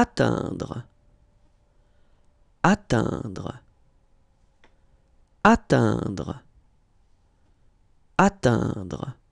atteindre, atteindre, atteindre, atteindre.